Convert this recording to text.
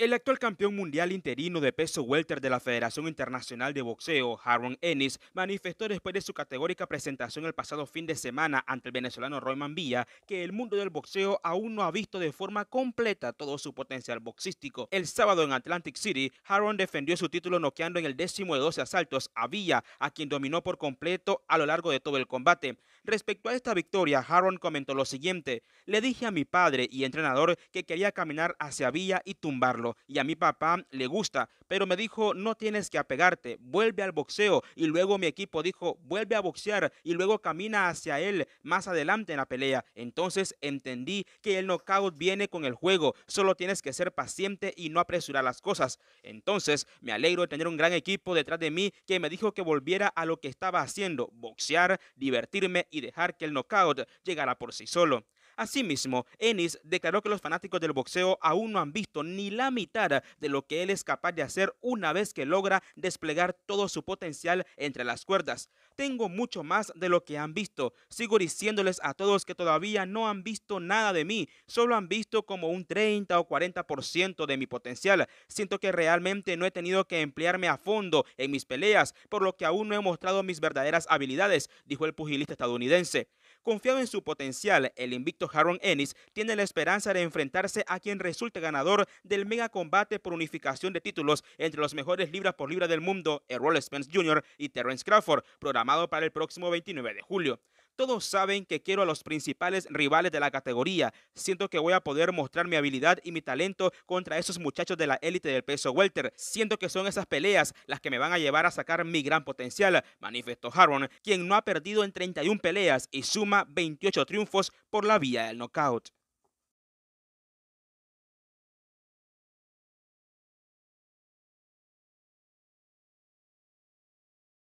El actual campeón mundial interino de peso welter de la Federación Internacional de Boxeo, Harron Ennis, manifestó después de su categórica presentación el pasado fin de semana ante el venezolano Royman Villa que el mundo del boxeo aún no ha visto de forma completa todo su potencial boxístico. El sábado en Atlantic City, Haron defendió su título noqueando en el décimo de 12 asaltos a Villa, a quien dominó por completo a lo largo de todo el combate. Respecto a esta victoria, Harron comentó lo siguiente, le dije a mi padre y entrenador que quería caminar hacia Villa y tumbarlo y a mi papá le gusta, pero me dijo, no tienes que apegarte, vuelve al boxeo. Y luego mi equipo dijo, vuelve a boxear y luego camina hacia él más adelante en la pelea. Entonces entendí que el knockout viene con el juego, solo tienes que ser paciente y no apresurar las cosas. Entonces me alegro de tener un gran equipo detrás de mí que me dijo que volviera a lo que estaba haciendo, boxear, divertirme y dejar que el knockout llegara por sí solo. Asimismo, Ennis declaró que los fanáticos del boxeo aún no han visto ni la mitad de lo que él es capaz de hacer una vez que logra desplegar todo su potencial entre las cuerdas. Tengo mucho más de lo que han visto. Sigo diciéndoles a todos que todavía no han visto nada de mí, solo han visto como un 30 o 40% de mi potencial. Siento que realmente no he tenido que emplearme a fondo en mis peleas, por lo que aún no he mostrado mis verdaderas habilidades, dijo el pugilista estadounidense. Confiado en su potencial, el invicto Harron Ennis tiene la esperanza de enfrentarse a quien resulte ganador del mega combate por unificación de títulos entre los mejores libras por libra del mundo, Errol Spence Jr. y Terrence Crawford, programado para el próximo 29 de julio. Todos saben que quiero a los principales rivales de la categoría. Siento que voy a poder mostrar mi habilidad y mi talento contra esos muchachos de la élite del peso welter. Siento que son esas peleas las que me van a llevar a sacar mi gran potencial, manifestó Harron, quien no ha perdido en 31 peleas y suma 28 triunfos por la vía del knockout.